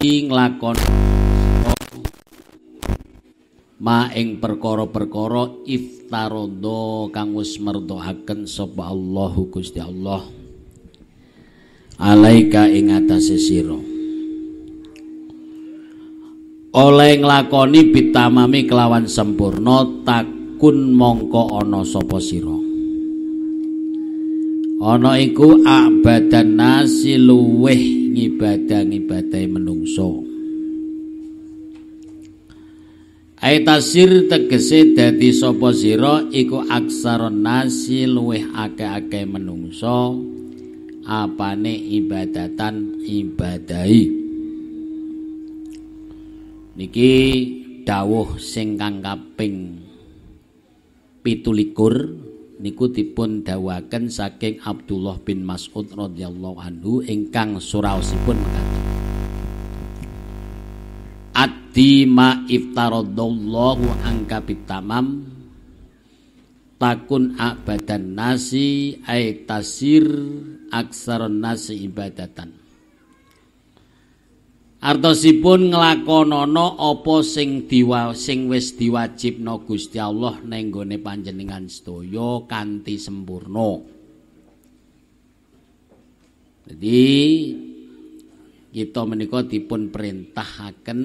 lakon ma ing perkara-perkara iftarodo kang wis merdoaken sapa Allahu Gusti Allah alaika ing atase sira oleh nglakoni bitamami kelawan sempurna takun mongko ana sapa sira ana iku abadan nasi luweh ngibadah ngibadai menungso Aitasir tegese dadi sapa sira iku aksara nasi luweh ake-ake menungso apane ibadatan ibadai Niki dawuh sing kang kaping 17 niku dipun dawaken saking Abdullah bin Mas'ud radhiyallahu anhu ingkang suraosipun mekaten Adi ma iftaradallahu angka bitamam takun abadan nasi ay tasir aksar nasi ibadatan Artosipun nglakonana apa sing diwa sing wis diwajibna no Gusti Allah nenggone gone panjenengan sedaya kanthi sampurna. Jadi kita menika dipun perintahaken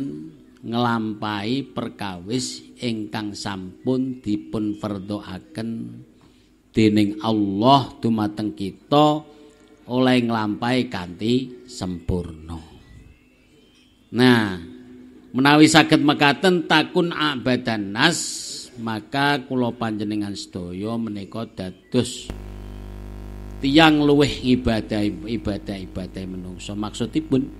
ngelampai perkawis ingkang sampun dipun fardhoaken dening Allah dumateng kita oleh nglampahi kanthi sampurna. Nah, menawi sakit mekaten takun abadan nas maka kula panjenengan stojo menika dados tiang luweh ibadah ibadah ibadah menungso maksudipun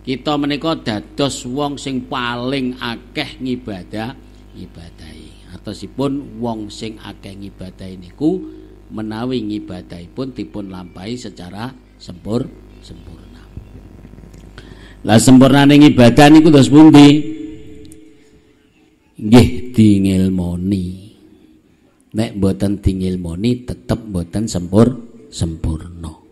kita menika dados wong sing paling akeh ngibadah si pun wong sing akeh ngibadahi niku menawi pun dipun lampahi secara sempur sempurna lah sempurnane ibadah niku terus pundi? Nggih moni, Nek boten moni tetep boten sempur sempurna.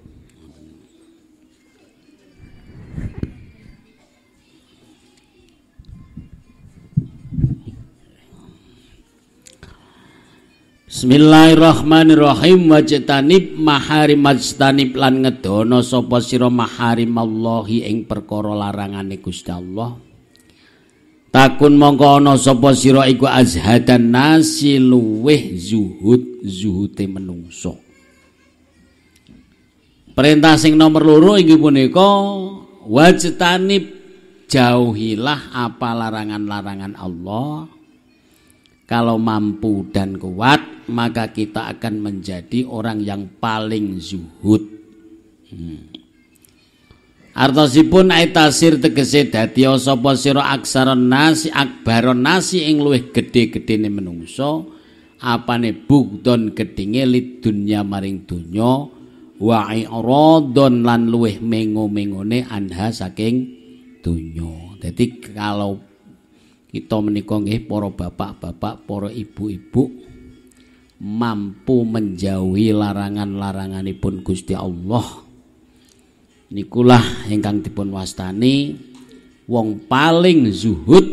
Bismillahirrahmanirrahim wajtanib maharim majtanib lan ngedono sapa sira maharim Allahi ing perkara larangane Gusti Allah. Takun mongko ana sapa sira iku azhadan nasi luweh zuhud zuhute menungso. Perintah sing nomor loro inggih punika wajtanib jauhilah apa larangan-larangan Allah kalau mampu dan kuat maka kita akan menjadi orang yang paling zuhud. Hmm. Artosipun ayat tasir tegese dadi sapa sira aksaron nasi akbaron nasi ing luwih gedhe-gedhene menungso apane bugdon gedinge lid dunya maring donya wa iradon lan luwih mengo-mengone anha saking donya. Dadi kalau kita menika nggih para bapak-bapak, para ibu-ibu mampu menjauhi larangan-laranganipun Gusti Allah. Nikulah ingkang dipun wastani wong paling zuhud.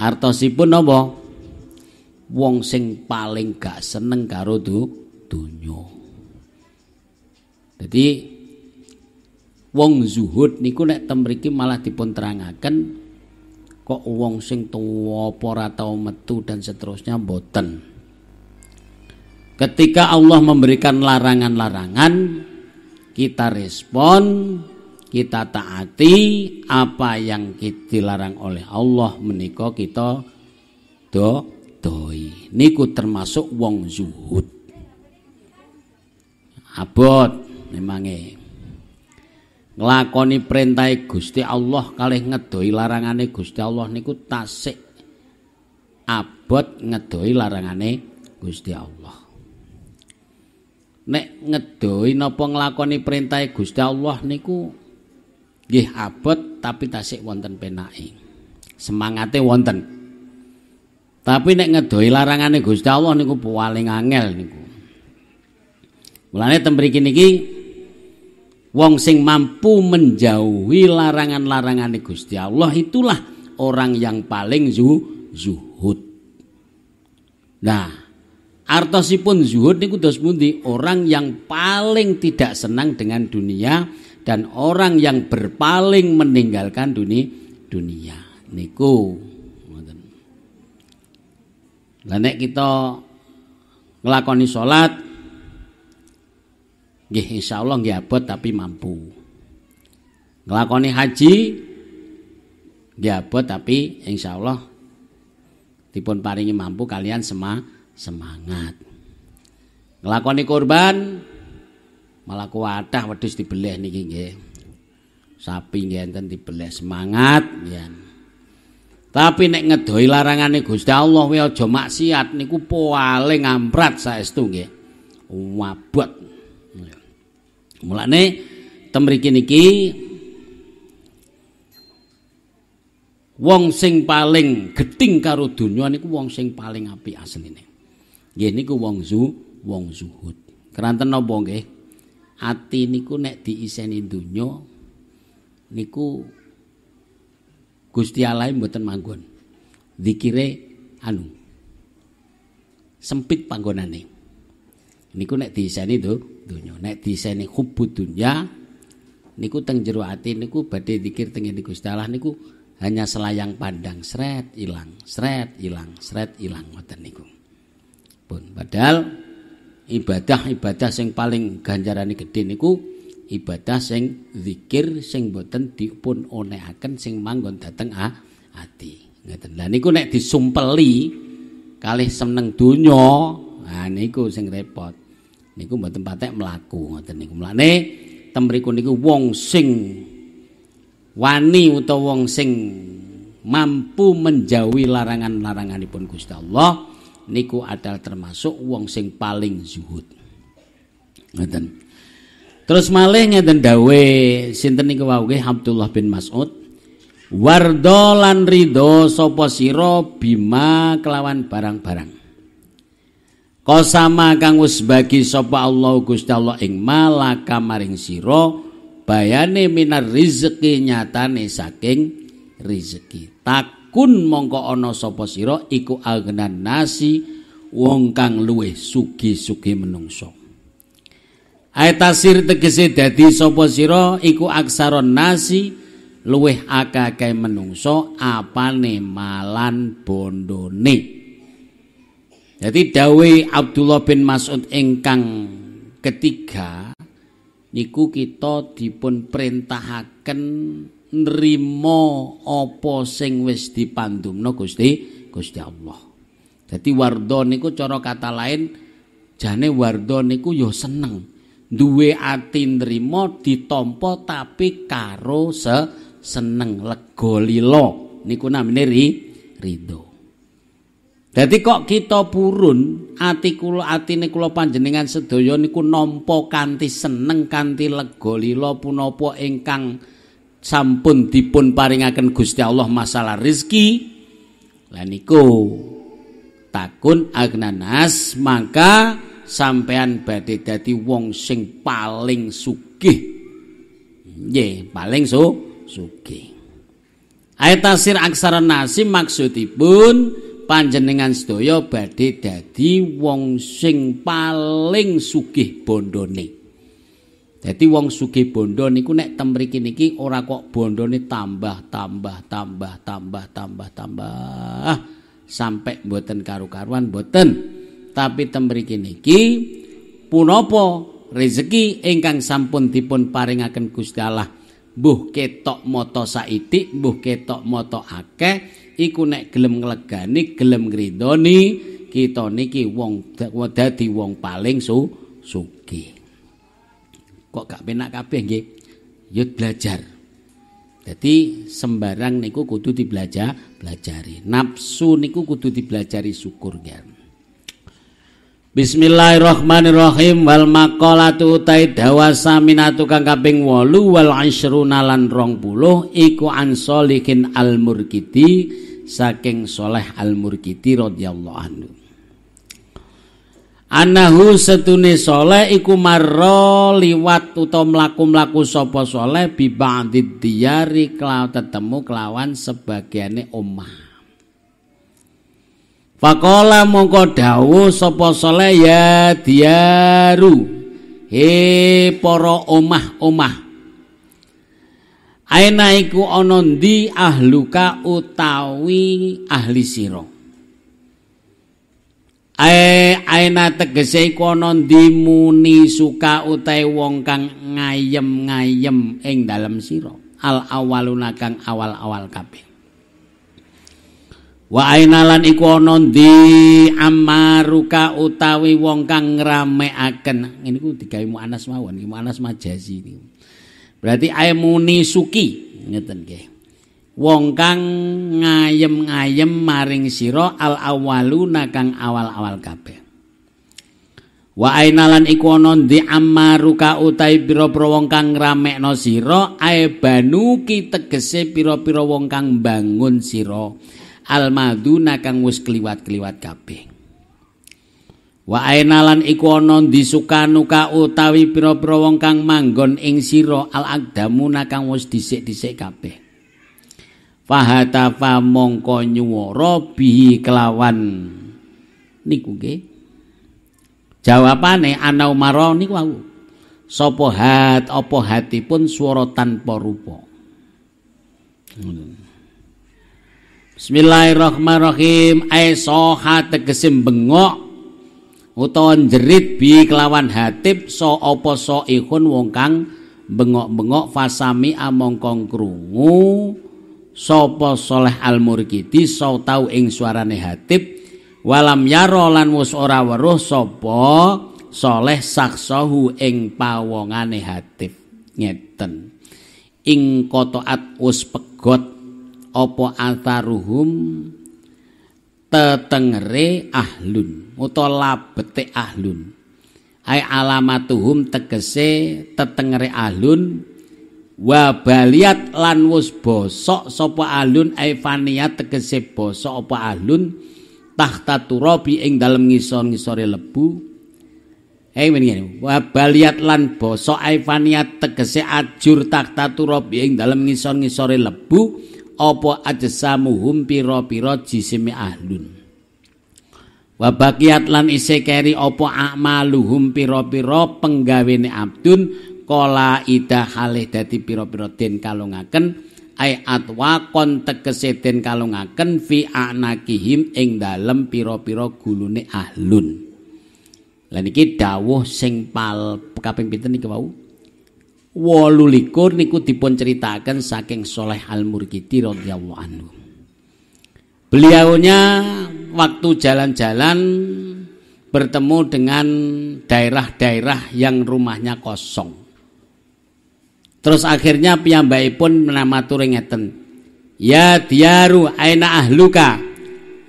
Artosipun napa? Wong sing paling gak seneng karo du, dunya. wong zuhud niku nek temriki malah dipun terangaken kok wong sing tuwa apa ora tau metu dan seterusnya mboten. Ketika Allah memberikan larangan-larangan, kita respon, kita taati apa yang dilarang oleh Allah menikah kita do doi. Niku termasuk wong zuhud. Abot memangnya ngelakoni perintah Gusti Allah kalih ngedoi larangane Gusti Allah niku tasik abot ngedoi larangane Gusti Allah nek ngedoi napa nglakoni perintah Gusti Allah niku nggih abot tapi tasik wonten penake. semangatnya wonten. Tapi nek ngedoi larangan larangane Gusti Allah niku paling angel niku. Mulane ten niki wong sing mampu menjauhi larangan-larangane larangan Gusti Allah itulah orang yang paling zu zuhud. Nah, Artosipun zuhud niku dos pundi? Orang yang paling tidak senang dengan dunia dan orang yang berpaling meninggalkan dunia dunia niku ngoten. nek kita nglakoni salat insya Allah nggih abot tapi mampu. Nglakoni haji nggih abot tapi insyaallah dipun paringi mampu kalian semua semangat. Ngelakoni kurban malah kuatah wedus dibelih nih gini Sapi ngenten enten dibelih semangat ya. Tapi nek ngedoi larangan nih Gusti Allah jomak siat maksiat niku poale ngamprat saya nggih. Wabot. Mulane temriki niki wong sing paling geting karo dunia niku wong sing paling api asli nih Nggih niku wong zu wong zuhud. Keranten napa nggih? Ati niku nek diiseni donya niku Gusti Allah e mboten manggon. Zikire anu sempit panggonane. Niku nek diiseni do dunyo nek diiseni hubud dunya niku teng jero ati niku badhe zikir teng Gusti Allah niku hanya selayang pandang seret ilang seret ilang seret ilang ngoten niku pun. Padahal ibadah-ibadah yang paling ganjarane gedhe niku ibadah sing zikir sing boten dipun onehaken sing manggon dateng ah, ati. Ngeten. Lah niku nek disumpeli kali seneng donya, nah niku sing repot. Niku mboten patek mlaku ngoten niku. Mlane temriku niku wong sing wani utawa wong sing mampu menjauhi larangan-laranganipun larangan Gusti Allah niku adalah termasuk wong sing paling zuhud. Ngeten. Terus malih ngeten dawe sinten niku wau Abdullah bin Mas'ud Wardo lan rido sopo siro bima kelawan barang-barang Kosama kang wis bagi sapa Allah Gusti Allah ing malaka maring sira bayane minar rizqi nyatane saking rezeki. Takun mongko ana sapa sira iku agenan nasi wong kang luweh sugi-sugi menungso. Ayat asir tegese dadi sapa sira iku aksara nasi luweh akeh menungso apane malan bondone. Jadi dawe Abdullah bin Mas'ud ingkang ketiga niku kita dipun perintahaken nrimo apa sing wis dipandhumna Gusti Gusti Allah. Dadi wardo niku cara kata lain jane wardo niku ya seneng duwe ati nrimo ditampa tapi karo se seneng lega lilo niku namine rido. Dadi kok kita purun ati kula atine kula panjenengan sedaya niku nampa kanthi seneng kanthi lega lilo punapa ingkang sampun dipun paringaken Gusti Allah masalah rizki laniku takun agnanas maka sampean badhe dadi wong sing paling sugih ye paling su suki. ayat tasir aksara nasi maksudipun panjenengan sedaya badhe dadi wong sing paling sugih bondone Dadi wong sugih bondo niku nek temriki niki ora kok bondone tambah tambah tambah tambah tambah tambah sampai mboten karu-karuan mboten. Tapi temriki niki punapa rezeki ingkang sampun dipun paringaken Gusti Allah. Mbuh ketok mata saiti, mbuh ketok mata akeh iku nek gelem nglegani, gelem ngridoni kita niki wong dadi wong paling su sugih. kok gak penak kabeh nggih ya belajar jadi sembarang niku kudu dibelajar belajari nafsu niku kudu dibelajari syukur kan Bismillahirrahmanirrahim wal maqalatu utai dawasa minatu kang kaping 8 wal asyruna lan 20 iku an solihin al murkiti saking soleh al murkiti radhiyallahu anhu anahu setune soleh iku marro liwat utawa mlaku-mlaku sapa soleh bi ba'did diyari kelaw tetemu kelawan sebagiane omah Fakola mongko dawu sapa soleh ya diaru he para omah-omah Aina iku ana ndi ahluka utawi ahli sira aina tegese iku ana dimuni suka utahe wong kang ngayem-ngayem ing dalem sira al awaluna kang awal-awal kabeh wa aina lan iku ana ndi amaruka utawi wong kang ngramekaken ngene iku digawe muannas mawon iki muannas majazi berarti aimuni suki ngeten nggih wong kang ngayem-ngayem maring sira al awaluna kang awal-awal kabeh wa ainalan iku ana ndi ammaruka utai pira-pira wong kang ramekno sira ae banu ki tegese pira-pira wong kang bangun sira al maduna nakang wis kliwat-kliwat kabeh wa ainalan iku ana ndi sukanuka utawi pira-pira wong kang manggon ing sira al aqdamuna kang wis dhisik-dhisik kabeh fahatafa mongko nyuworo bihi kelawan niku ge? jawabane ana maro niku wau sapa hat apa hatipun swara tanpa rupa Bismillahirrahmanirrahim aisoha tegesim bengok utawa jerit bi kelawan hatip so apa so ikun wong kang bengok-bengok fasami amongkong krungu sapa soleh al-murkiti sautau ing suarane hatib walam yaro lan wis ora weruh sapa soleh saksahu ing pawongane hatib ngeten ing kotoat us pegot opo ataruhum tetengere ahlun utawa labete ahlun ai alamatuhum tegese tetengere ahlun wa baliat lan wis bosok sapa alun aifania tegese bosok apa alun tahta turabi ing dalem ngisor-ngisore lebu eh ngene wa baliat lan bosok aifania tegese ajur tahta turabi ing dalem ngisor-ngisore lebu apa ajsamuhum pira-pira jisime ahlun wa baqiyat lan isekeri apa amaluhum pira-pira penggawene abdun kola ida halih dadi pira-pira den kalungaken ai kon tegese den kalungaken fi anakihim ing dalem pira-pira gulune ahlun lan iki dawuh sing pal kaping pinten niki wau 28 niku dipun ceritakan saking Soleh Al-Murkiti radhiyallahu anhu Beliaunya waktu jalan-jalan bertemu dengan daerah-daerah yang rumahnya kosong. Terus akhirnya piyambakipun pun turing ngeten. Ya diaru aina ahluka.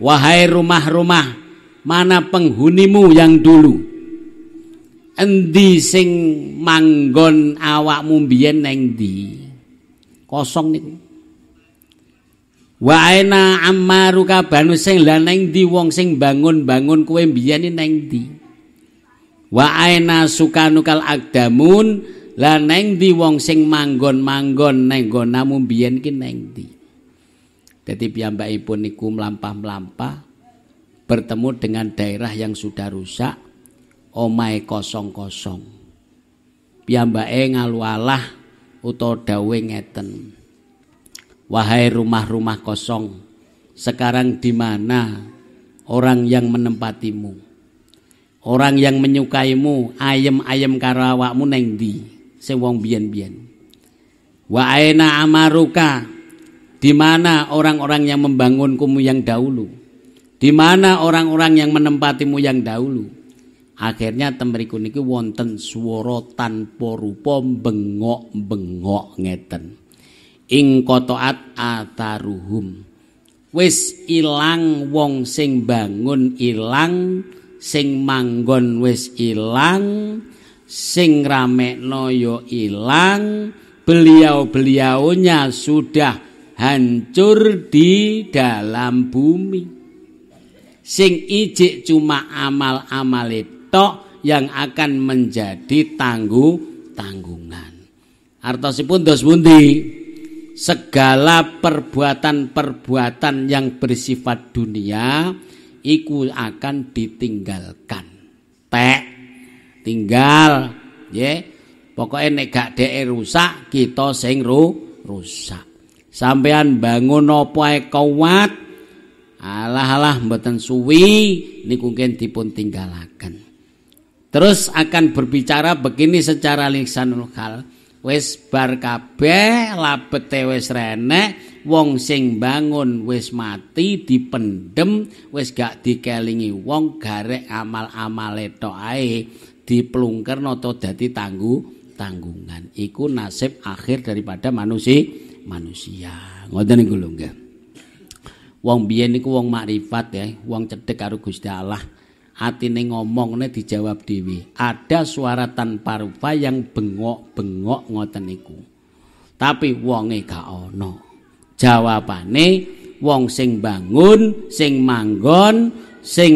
Wahai rumah-rumah, mana penghunimu yang dulu? Endi sing manggon awak biyen neng di? Kosong niku. Wa aina ammaruka banu sing lan neng di wong sing bangun-bangun kowe biyen neng di? Wa aina sukanukal agdamun lah neng di wong sing manggon-manggon neng gonamu biyen ki neng di. piyambak ibu niku melampah melampah bertemu dengan daerah yang sudah rusak, omai kosong-kosong. Piyambake ngalualah utawa dawe ngeten. Wahai rumah-rumah kosong, sekarang di mana orang yang menempatimu? Orang yang menyukaimu, ayem-ayem karo awakmu neng di sing wong biyen-biyen. Wa aina amaruka di mana orang-orang yang membangunkumu yang dahulu? Di mana orang-orang yang menempatimu yang dahulu? Akhirnya temeriku niki wonten swara tanpa rupa bengok-bengok ngeten. Ing kotoat ataruhum. Wis ilang wong sing bangun ilang, sing manggon wis ilang, sing rame noyo ya ilang beliau-beliaunya sudah hancur di dalam bumi sing ijik cuma amal-amal tok yang akan menjadi tangguh tanggungan artosipun dos bundi segala perbuatan-perbuatan yang bersifat dunia iku akan ditinggalkan tek tinggal ya pokoknya nek gak e rusak kita sing ru rusak sampean bangun apa ae kuat alah-alah mboten suwi niku mungkin dipun tinggalaken terus akan berbicara begini secara lisan hal wes bar kabeh labete wes renek wong sing bangun wes mati dipendem wes gak dikelingi wong garek amal-amale tok ae diplungkerno noto dadi tanggu tanggungan iku nasib akhir daripada manusi manusia ngoten niku lho nggih wong biyen niku wong makrifat ya wong cedhek karo Gusti Allah atine ngomongne dijawab dhewe ada suara tanpa rupa yang bengok-bengok ngoten niku tapi wonge gak ono jawabane wong sing bangun sing manggon sing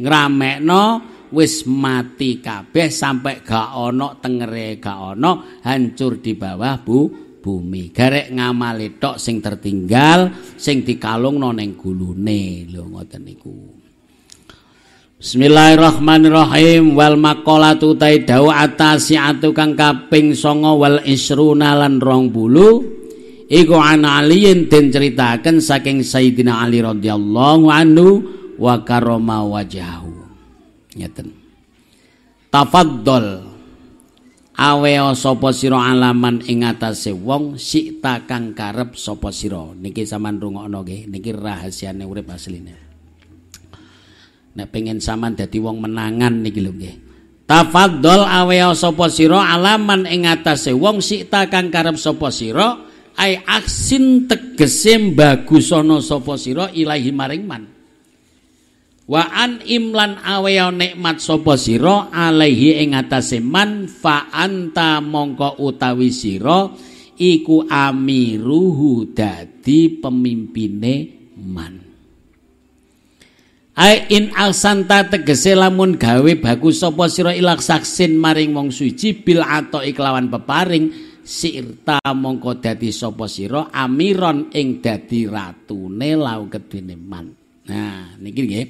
ngramekno wis mati kabeh sampai gak ono tengere gak ono hancur di bawah bu bumi garek ngamali tok sing tertinggal sing dikalung noneng gulune lo ngoten niku Bismillahirrahmanirrahim wal makolatu tai dawu atasi kang kaping songo wal isruna lan rong bulu iku an aliyin den ceritakan saking Sayyidina Ali radhiyallahu anhu wa karoma wajah Nyaten. Tafaddal. Aweo sapa sira alaman ing atase wong sikta kang karep sapa sira. Niki sampean rungokno nggih, niki rahasiane urip asline. Nek pengen sampean dadi wong menangan niki lho nggih. Tafaddal aweo sapa sira alaman ing atase wong sikta kang karep sapa sira. ai aksin tegese mbagusana sapa sira ilahi maring man wa an imlan aweo nikmat sapa sira alaihi ing atase man fa anta mongko utawi sira iku amiruhu dadi pemimpine man ai in alsanta tegese lamun gawe bagus sapa sira ilak saksin maring wong suci bil atau iklawan peparing sirta mongko dadi sapa sira amiron ing dadi ratune lau kedene man nah niki nggih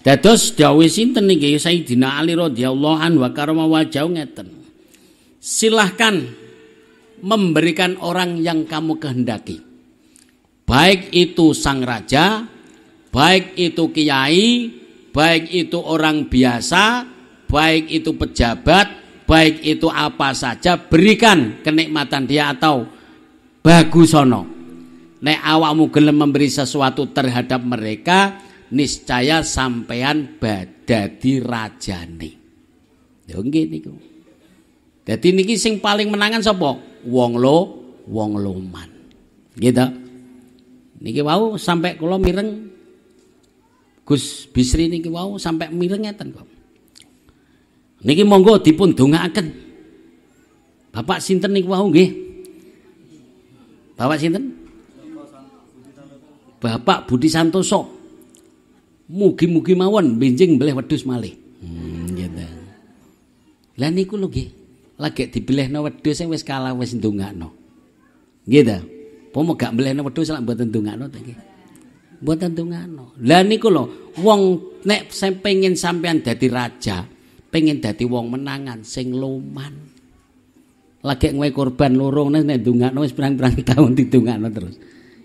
Dados dawuh sinten niki Sayyidina Ali radhiyallahu anhu wa karama wajah ngeten. Silahkan memberikan orang yang kamu kehendaki. Baik itu sang raja, baik itu kiai, baik itu orang biasa, baik itu pejabat, baik itu apa saja berikan kenikmatan dia atau bagusono nek awakmu gelem memberi sesuatu terhadap mereka niscaya sampean badadi rajane. Ya nggih niku. Dadi niki sing paling menangan sapa? Wong lo, wong loman. Gitu. Niki wau sampai kula mireng Gus Bisri niki wau sampai mireng ngeten kok. Niki monggo dipun dongaaken. Bapak sinten niku wau nggih? Bapak sinten? Bapak Budi Santoso mugi-mugi mawon benjing beleh wedhus malih. Hmm, gitu. Lah niku lho nggih. Lagi dibelehno wedhus sing e, wis kalah wis ndongakno. Nggih ta? Pomo gak belehno wedhus lak mboten ndongakno ta nggih. Mboten ndongakno. Lah niku lho wong nek pengen sampean dadi raja, pengen dadi wong menangan sing loman. Lagi ngwe korban lorong nek ndongakno wis pirang-pirang taun no terus.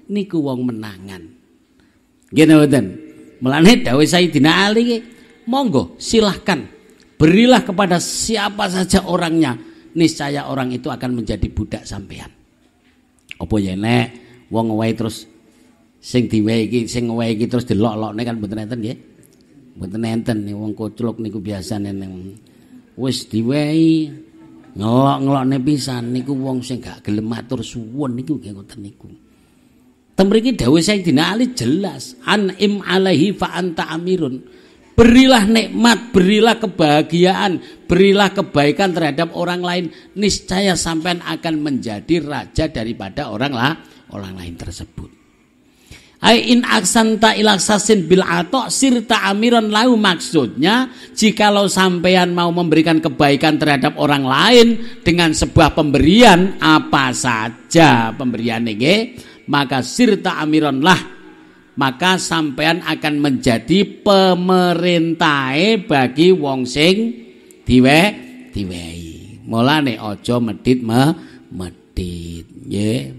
Niku wong menangan. Nggih Melane dawuh Sayyidina Ali monggo silahkan berilah kepada siapa saja orangnya niscaya orang itu akan menjadi budak sampean. Apa ya nek wong wae terus sing diwehi iki sing wae iki terus delok-lokne kan mboten enten nggih. Mboten enten wong koclok niku biasane ning wis diwehi ngelok-ngelokne pisan niku wong sing gak gelem matur suwun niku nggih ngoten niku. Temriki dawuh Sayyidina Ali jelas, an'im alaihi fa anta amirun. Berilah nikmat, berilah kebahagiaan, berilah kebaikan terhadap orang lain, niscaya sampean akan menjadi raja daripada orang lah, orang lain tersebut. Ai in ta ilaksasin bil atok sirta amiron lau maksudnya jikalau sampean mau memberikan kebaikan terhadap orang lain dengan sebuah pemberian apa saja pemberian ini maka sirta amiron lah maka sampean akan menjadi pemerintai bagi wong sing diwe diwehi mulane ojo medit me medit ye.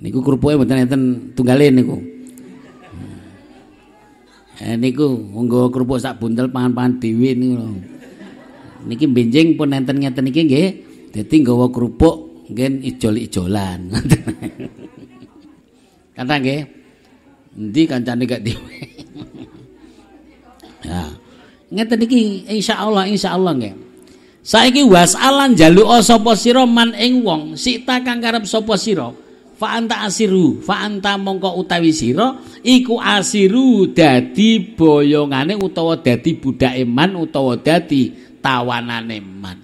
niku kerupuknya mboten enten tunggalin niku hmm. eh niku nggo kerupuk sak buntel pangan-pangan dhewe niku niki benjing pun enten ngeten niki ye. jadi gawa kerupuk gen ijol-ijolan. Kata nggih. nanti kancane gak dhewe. ya. insya Allah insyaallah insyaallah nggih. Saiki wasalan jaluka sapa siro man ing wong si takang karep sopo siro fa anta asiru fa anta mongko utawi siro, iku asiru dadi boyongane utawa dadi budak eman utawa dadi tawanane man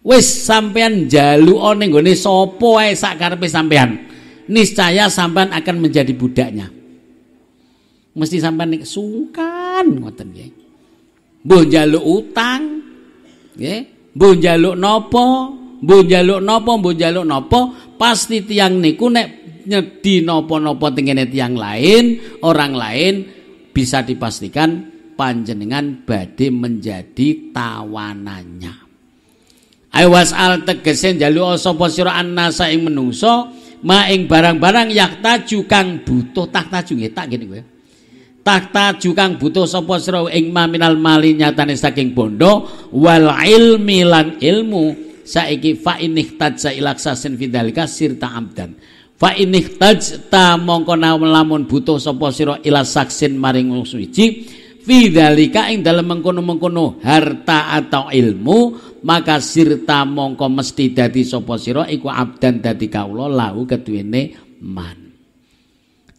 Wis sampean jalu oneng gue sopo wae sakarpe karepe sampean. Niscaya sampean akan menjadi budaknya. Mesti sampean nih sungkan ngoten ya bu jalu utang ya mbah jalu nopo, mbah nopo, nopo mbah jalu nopo pasti tiang niku nek nyedi nopo nopo tengene tiang lain, orang lain bisa dipastikan panjenengan badhe menjadi tawanannya. Ai wasal tegese njaluk sapa an nasa ing menungso ma ing barang-barang yaktaju kang butuh takta nggih tak ngene kowe. Taktaju kang butuh sapa sira ing maminal mali nyatane saking bondo wal ilmi lan ilmu saiki fa inihtaj sa ilaksasin fidalika sirta amdan. Fa inihtaj ta mongko lamun butuh sopo sira ila saksin maring suci fidalika ing dalam mengkono-mengkono harta atau ilmu maka sirta mongko mesti dadi sapa sira iku abdan dadi kawula lahu keduwene man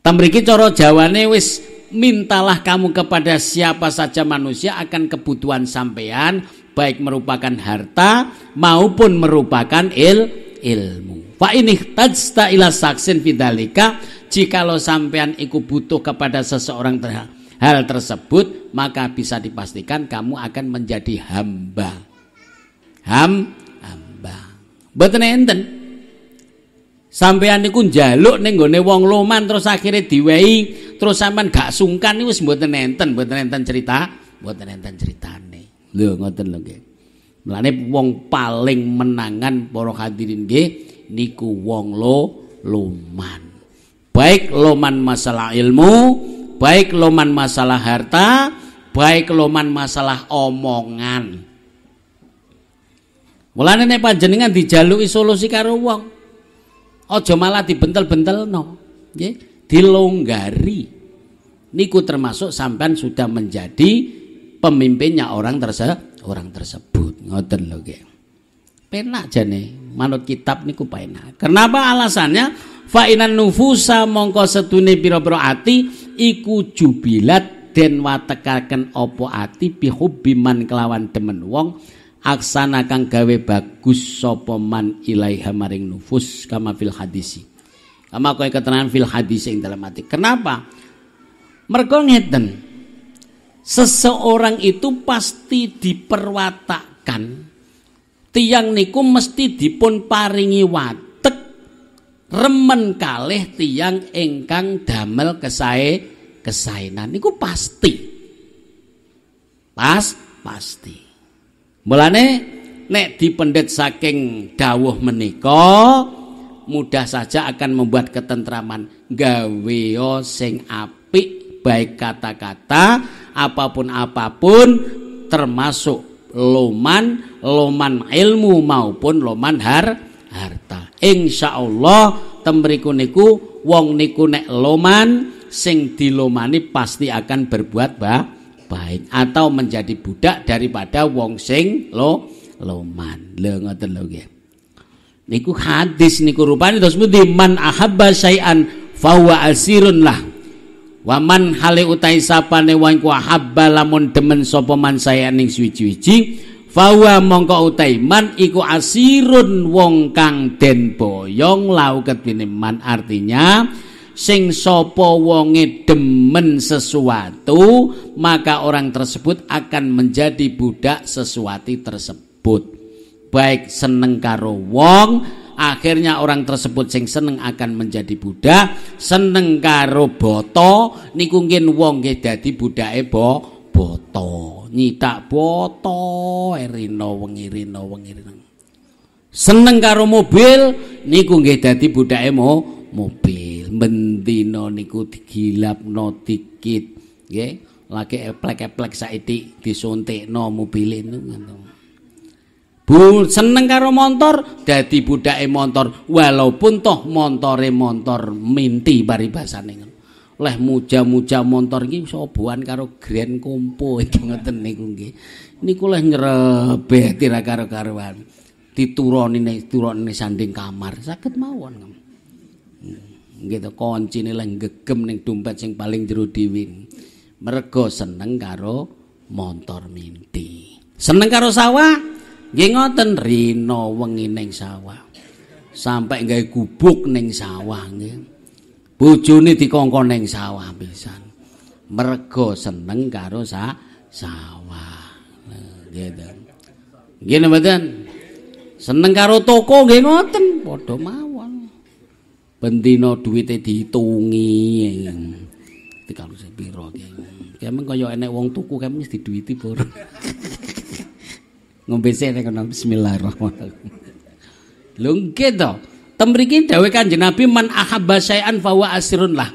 tamriki cara jawane wis mintalah kamu kepada siapa saja manusia akan kebutuhan sampean baik merupakan harta maupun merupakan il ilmu fa ini tajta ila saksin fidalika jikalau sampean iku butuh kepada seseorang terhadap hal tersebut maka bisa dipastikan kamu akan menjadi hamba ham hamba. Mboten enten. sampai niku njaluk ning gone wong loman terus akhirnya diwehi, terus sampean gak sungkan nih wis mboten enten, mboten enten cerita, mboten enten ceritane. Lho ngoten lo nggih. melane wong paling menangan para hadirin nggih niku wong lo loman. Baik loman masalah ilmu, baik loman masalah harta, baik loman masalah omongan. Mulane nek panjenengan dijaluki solusi karo wong, aja malah dibentel-bentelno, nggih, dilonggari. Niku termasuk sampean sudah menjadi pemimpinnya orang terse, orang tersebut. Ngoten lho, nggih. Penak jane manut kitab niku penak. Kenapa alasannya fa inan nufusa mongko setune pira-pira ati iku jubilat den watekaken apa ati bihubbi man kelawan demen wong aksana kang gawe bagus sapa man ilaiha maring nufus kama fil hadisi kama kowe keterangan fil hadisi ing dalam hati kenapa mergo ngeten seseorang itu pasti diperwatakan tiang niku mesti dipun paringi watek remen kalih tiang ingkang damel kesae kesainan niku pasti pas pasti Mulane nek dipendet saking dawuh menika mudah saja akan membuat ketentraman gawe sing apik baik kata-kata apapun apapun termasuk loman loman ilmu maupun loman har harta insya Allah temeriku niku wong niku nek loman sing dilomani pasti akan berbuat baik baik atau menjadi budak daripada wong sing lo loman. lo ngoten lo nggih. Niku hadis niku rupane terus mudi man ahabba syai'an fawa asirun lah. Wa man hale utai sapane wong ku ahabba lamun demen sapa man syai'an ning suci-suci fawa mongko utai man iku asirun wong kang den boyong lau ketwine man artinya sing sapa wonge demen demen sesuatu, maka orang tersebut akan menjadi budak sesuatu tersebut. Baik seneng karo wong, akhirnya orang tersebut sing seneng akan menjadi budak, seneng karo boto, nikungin wong nggih dadi budake ebo boto. nyita boto, erino wengi rino wengi rino. Seneng karo mobil, niku nggih dadi budake mobil. mendina niku digilapno dikit nggih lagi eplek-eplek saiki disuntikno mobil niku Bu seneng karo montor dadi budake montor walaupun toh montore montor minti baribasane leh muja-muja montor iki sobohan karo Grand Kompo iki ngoten niku nggih niku leh ngrebeh tira karo karuan diturone ning turone sanding kamar saged mawon gitu koncine lah gegem ning dompet sing paling jero dhewe mergo seneng karo montor minti seneng karo sawah nggih ngoten rino wengi ning sawah sampai gawe gubuk ning sawah nggih bojone dikongkon ning sawah pisan mergo seneng karo sawah nggih nggih seneng karo toko nggih ngoten padha mawon Bentino duwite diitungi. Iki ya kalau biru ya ki. Kan. Emang kaya enek wong tuku kamu wis diduwiti boro. Ngombe sik nek bismillahirrahmanirrahim. Lho nggih to. Temriki dawuh Kanjeng Nabi man ahabba syai'an fawa asirun lah.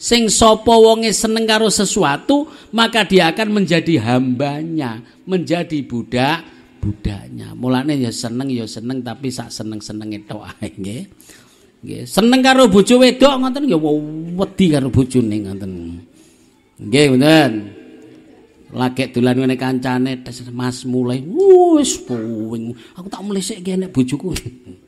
Sing sapa wonge seneng karo sesuatu, maka dia akan menjadi hambanya, menjadi budak budaknya. Mulanya ya seneng ya seneng tapi sak seneng-senenge tok ae nggih. Nggih, seneng karo bojo wedok ngoten ya wedi karo bojone ngoten. Nggih, mboten. Lagi dolan ngene kancane Mas mulai wis puwing. Aku tak mlesik ki nek bojoku.